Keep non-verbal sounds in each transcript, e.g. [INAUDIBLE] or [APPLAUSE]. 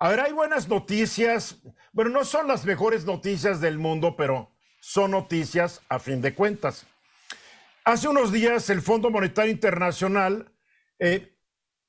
A ver, hay buenas noticias. Bueno, no son las mejores noticias del mundo, pero son noticias a fin de cuentas. Hace unos días el Fondo Monetario Internacional eh,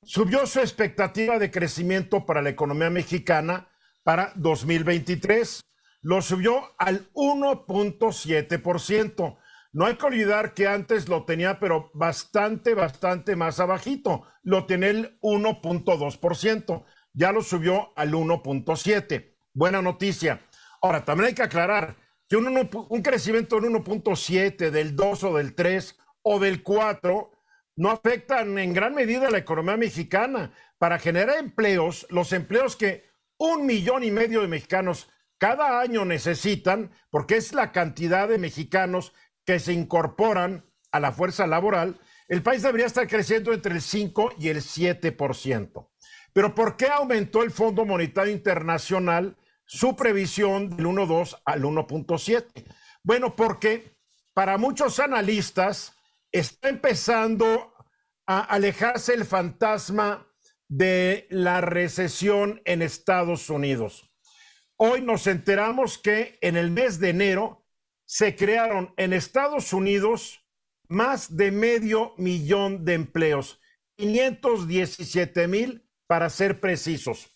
subió su expectativa de crecimiento para la economía mexicana para 2023. Lo subió al 1.7%. No hay que olvidar que antes lo tenía, pero bastante, bastante más abajito. Lo tenía el 1.2% ya lo subió al 1.7. Buena noticia. Ahora, también hay que aclarar que un, crecimiento del 1.7, del 2 o del 3 o del 4 no afecta en gran medida a la economía mexicana. Para generar empleos, los empleos que un millón y medio de mexicanos cada año necesitan, porque es la cantidad de mexicanos que se incorporan a la fuerza laboral, el país debería estar creciendo entre el 5 y el 7%. Pero ¿por qué aumentó el Fondo Monetario Internacional su previsión del 1.2 al 1.7? Bueno, porque para muchos analistas está empezando a alejarse el fantasma de la recesión en Estados Unidos. Hoy nos enteramos que en el mes de enero se crearon en Estados Unidos más de medio millón de empleos, 517 mil para ser precisos.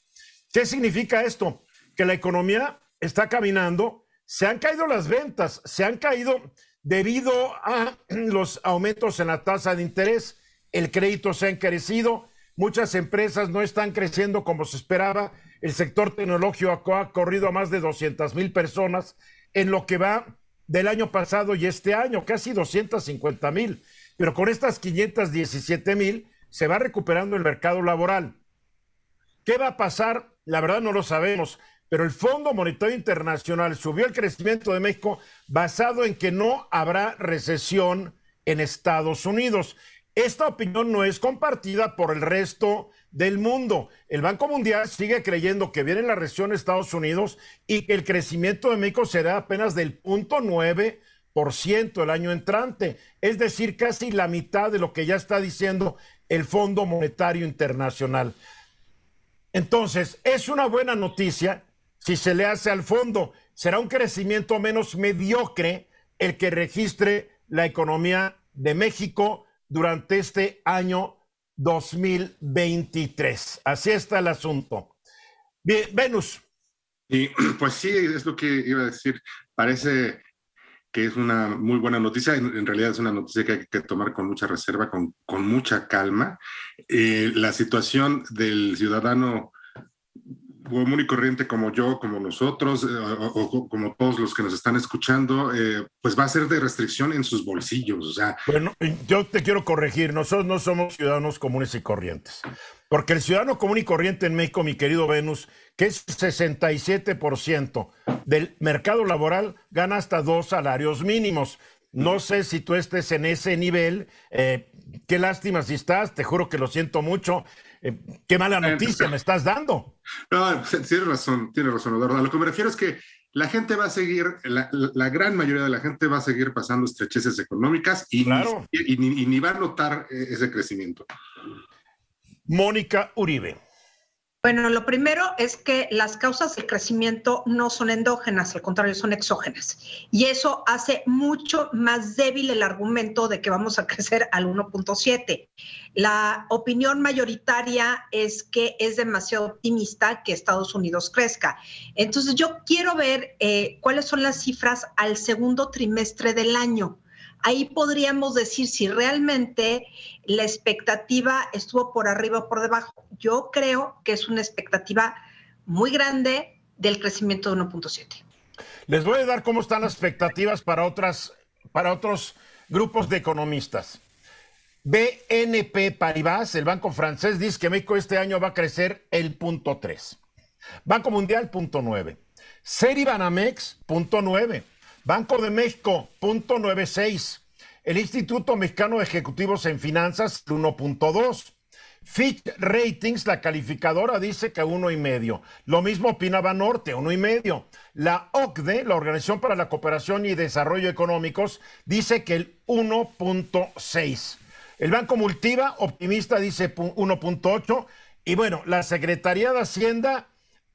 ¿Qué significa esto? Que la economía está caminando, se han caído las ventas, se han caído debido a [CLEARS THROAT] los aumentos en la tasa de interés, el crédito se ha encarecido, muchas empresas no están creciendo como se esperaba, el sector tecnológico ha corrido a más de 200 mil personas en lo que va del año pasado y este año, casi 250 mil, pero con estas 517 mil se va recuperando el mercado laboral. ¿Qué va a pasar? La verdad no lo sabemos, pero el Fondo Monetario Internacional subió el crecimiento de México basado en que no habrá recesión en Estados Unidos. Esta opinión no es compartida por el resto del mundo. El Banco Mundial sigue creyendo que viene la recesión en Estados Unidos y que el crecimiento de México será apenas del 0.9% el año entrante, es decir, casi la mitad de lo que ya está diciendo el Fondo Monetario Internacional. Entonces, es una buena noticia si se le hace al fondo. Será un crecimiento menos mediocre el que registre la economía de México durante este año 2023. Así está el asunto. Bien, Venus. Y, [CLEARS THROAT] pues sí, es lo que iba a decir. Parece que es una muy buena noticia. En, realidad es una noticia que hay que tomar con mucha reserva, con, mucha calma. Eh, la situación del ciudadano común y corriente como yo, como nosotros, eh, o, como todos los que nos están escuchando, eh, pues va a ser de restricción en sus bolsillos. O sea, bueno, yo te quiero corregir, nosotros no somos ciudadanos comunes y corrientes, porque el ciudadano común y corriente en México, mi querido Venus, que es 67%, del mercado laboral gana hasta dos salarios mínimos. No mm. sé si tú estés en ese nivel. Eh, qué lástima si estás, te juro que lo siento mucho. Eh, qué mala pues, noticia me estás dando. [LAUGHS] No, pues, tienes razón, tiene razón, Eduardo. lo que me refiero es que la gente va a seguir, la, gran mayoría de la gente va a seguir pasando estrecheces económicas y ni va a notar eh, ese crecimiento. Mónica Uribe. Bueno, lo primero es que las causas del crecimiento no son endógenas, al contrario, son exógenas. Y eso hace mucho más débil el argumento de que vamos a [LAUGHS] crecer al 1.7. La opinión mayoritaria es que es demasiado optimista que Estados Unidos crezca. Entonces, yo quiero ver eh, cuáles son las cifras al segundo trimestre del año ahí podríamos decir si realmente la expectativa estuvo por arriba o por debajo. Yo creo que es una expectativa muy grande del crecimiento de 1.7. Les voy a dar cómo están las expectativas para, otras, para otros grupos de economistas. BNP Paribas, el banco francés, dice que México este año va a crecer el punto 3. Banco Mundial, punto 9. Seribanamex, punto 9. Banco de México, punto 96. El Instituto Mexicano de Ejecutivos en Finanzas, 1.2. Fitch Ratings, la calificadora, dice que uno y medio. Lo mismo opinaba Norte, uno y medio. La OCDE, la Organización para la Cooperación y Desarrollo Económicos, dice que el 1.6. El Banco Multiva, optimista, dice 1.8. Y bueno, la Secretaría de Hacienda,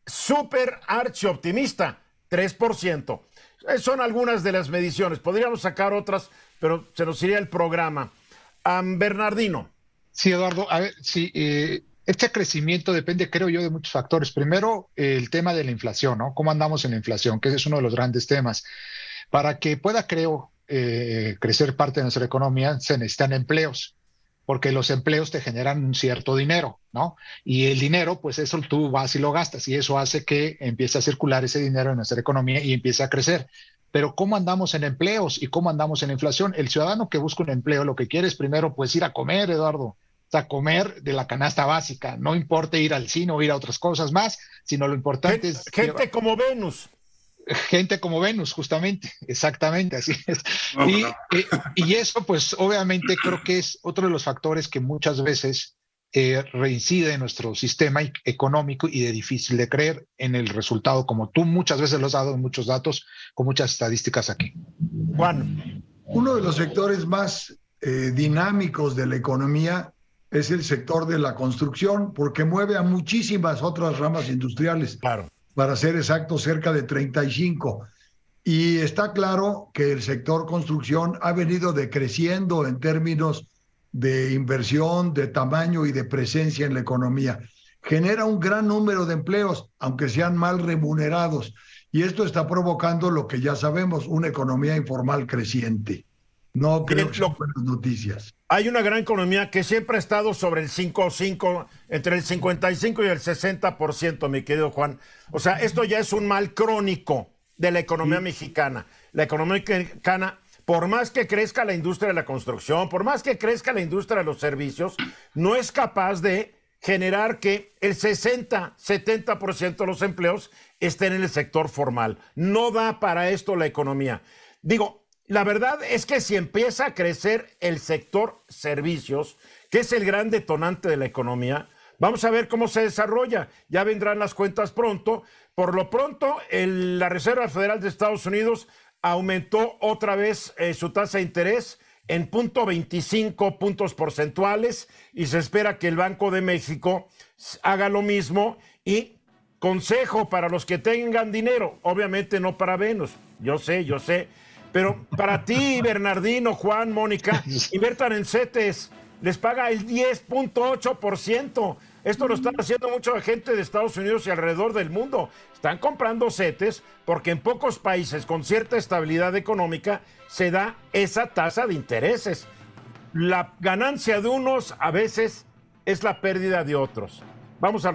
súper archi optimista, 3%. Eh, son algunas de las mediciones. Podríamos sacar otras, pero se nos iría el programa. Bernardino. Sí, Eduardo. A ver, eh, este crecimiento depende, creo yo, de muchos factores. Primero, el tema de la inflación, ¿no? ¿Cómo andamos en la inflación? Que ese es uno de los grandes temas. Para que pueda, creo, eh, crecer parte de nuestra economía, se necesitan empleos porque los empleos te generan un cierto dinero, ¿no? Y el dinero, pues eso tú vas y lo gastas y eso hace que empiece a circular ese dinero en nuestra economía y empiece a crecer. Pero ¿cómo andamos en empleos y cómo andamos en inflación? El ciudadano que busca un empleo lo que quiere es primero pues ir a comer, Eduardo, a comer de la canasta básica. No importa ir al cine o ir a otras cosas más, sino lo importante es... Gente como Venus gente como Venus, justamente, exactamente, así es. Eh, y, eso, pues obviamente creo que es otro de los factores que muchas veces eh, reincide en nuestro sistema e-, económico y de difícil de creer en el resultado, como tú muchas veces lo has dado en muchos datos, con muchas estadísticas aquí. Juan. Uno de los sectores más eh, dinámicos de la economía es el sector de la construcción, porque mueve a muchísimas otras ramas industriales. Claro para ser exacto, cerca de 35. Y está claro que el sector construcción ha venido decreciendo en términos de inversión, de tamaño y de presencia en la economía. Genera un gran número de empleos, aunque sean mal remunerados. Y esto está provocando lo que ya sabemos, una economía informal creciente. No creo que son buenas noticias. Hay una gran economía que siempre ha estado sobre el 5, 5, entre el 55 y el 60%, mi querido Juan. O sea, esto ya es un mal crónico de la economía mexicana. La economía mexicana, por más que crezca la industria de la construcción, por más que crezca la industria de los servicios, no es capaz de generar que el 60, 70% de los empleos estén en el sector formal. No da para esto la economía. Digo, la verdad es que si empieza a crecer el sector servicios, que es el gran detonante de la economía, vamos a ver cómo se desarrolla. Ya vendrán las cuentas pronto. Por lo pronto, la Reserva Federal de Estados Unidos aumentó otra vez eh, su tasa de interés en punto 25 puntos porcentuales y se espera que el Banco de México haga lo mismo y consejo para los que tengan dinero, obviamente no para Venus, yo sé, yo sé, pero para ti, Bernardino, Juan, Mónica, inviertan en CETES, les paga el 10.8%. Esto lo están haciendo mucha gente de Estados Unidos y alrededor del mundo. Están comprando CETES porque en pocos países con cierta estabilidad económica se da esa tasa de intereses. La ganancia de unos a veces es la pérdida de otros. Vamos a